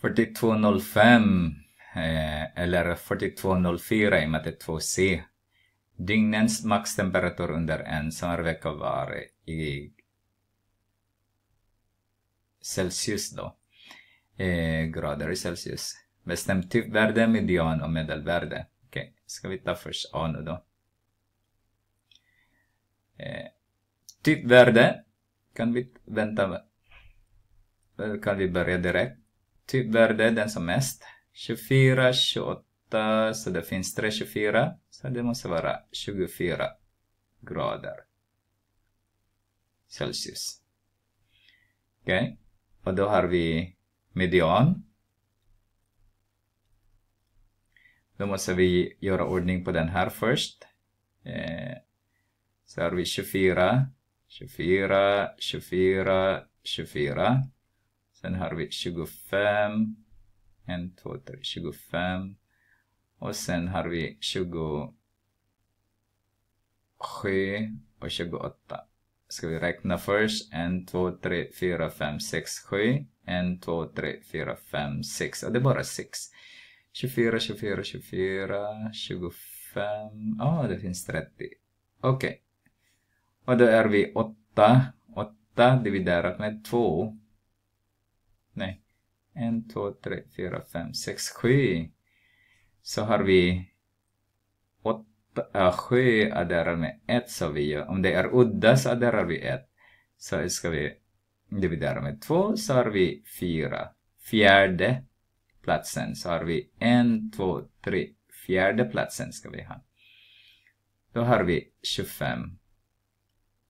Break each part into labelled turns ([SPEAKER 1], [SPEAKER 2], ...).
[SPEAKER 1] 4205 eh, eller 4204 i och med att det är 2C. Dygnens maxtemperatur under en sommarvecka var i Celsius då. Eh, grader i Celsius. Bestäm typvärde, median och medelvärde. Okej, okay. ska vi ta först A nu då. Eh, typvärde kan vi vänta kan vi börja direkt typ värde den som mest. 24, 28, så det finns 3 24. Så det måste vara 24 grader Celsius. Okej, okay. och då har vi median. Då måste vi göra ordning på den här först. Eh, så har vi 24, 24, 24, 24. Sen har vi 25. 1, 2, 3, 25. Och sen har vi 27 och 28. Ska vi räkna först? 1, 2, 3, 4, 5, 6, 7. 1, 2, 3, 4, 5, 6. och det är bara 6. 24, 24, 24, 25. Ja, oh, det finns 30. Okej. Okay. Och då är vi 8. 8 dividerat med 2 nej, en, två, tre, fyra, fem, sex, sju. Så har vi åtta, äh, sju adderar med ett så vi gör, om det är udda så adderar vi ett. Så ska vi dividera med två så har vi fyra. Fjärde platsen så har vi en, två, tre, fjärde platsen ska vi ha. Då har vi 25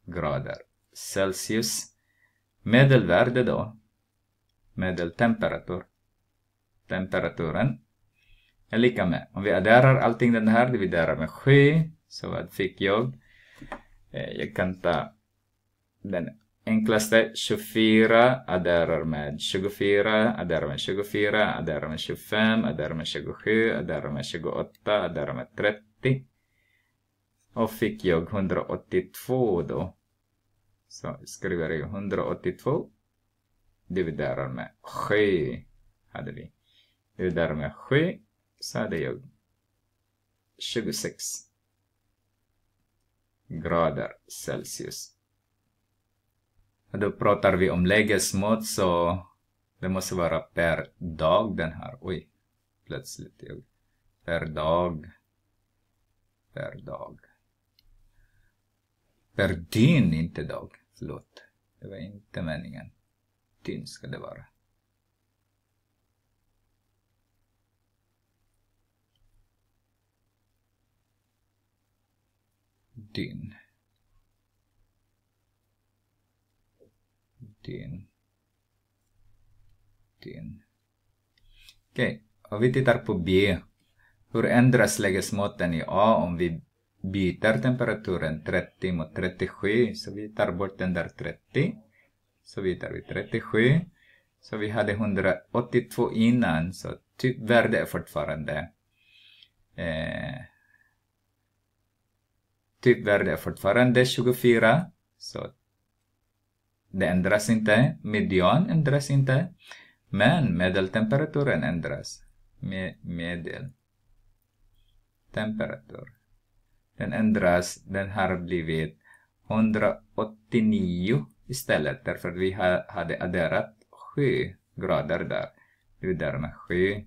[SPEAKER 1] grader Celsius. Medelvärde då medeltemperatur. Temperaturen är lika med. Om vi adderar allting den här, dividerar med 7. Så vad fick jag? Eh, jag kan ta den enklaste 24, adderar med 24, adderar med 24, adderar med 25, adderar med 27, adderar med 28, adderar med 30. Och fick jag 182 då. Så skriver jag 182 dividerar med 7 hade vi. Dividerar med 7 så hade jag 26 grader Celsius. då pratar vi om lägesmått så det måste vara per dag den här. Oj, plötsligt. Per dag. Per dag. Per dygn, inte dag. Förlåt. Det var inte meningen tynn ska det vara. Din. Din. Din. Okej, okay. och vi tittar på B. Hur ändras lägesmåtten i A om vi byter temperaturen 30 mot 37? Så vi tar bort den där 30 så vidare. Vi 37. Så vi hade 182 innan, så eh, typ värde är fortfarande eh, typvärde är fortfarande 24. Så det ändras inte. Median ändras inte. Men medeltemperaturen ändras. Med, medeltemperatur. Den ändras. Den har blivit 189 istället därför vi ha, hade adderat 7 grader där. Dividerat med 7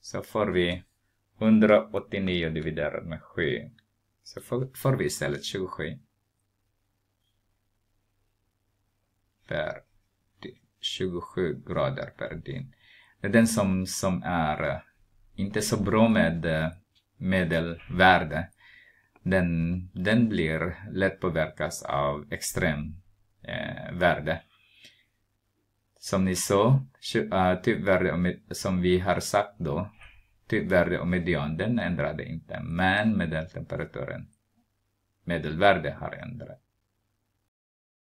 [SPEAKER 1] så får vi 189 dividerat med 7. Så får, får vi istället 27. Per 27 grader per dygn. Det är den som, som är eh, inte så bra med eh, medelvärde. Den, den blir lätt påverkas av extrem eh, värde. Som ni såg, eh, typvärde och typvärde som vi har sagt då, typvärde och median, den ändrade inte, men medeltemperaturen, medelvärde har ändrat.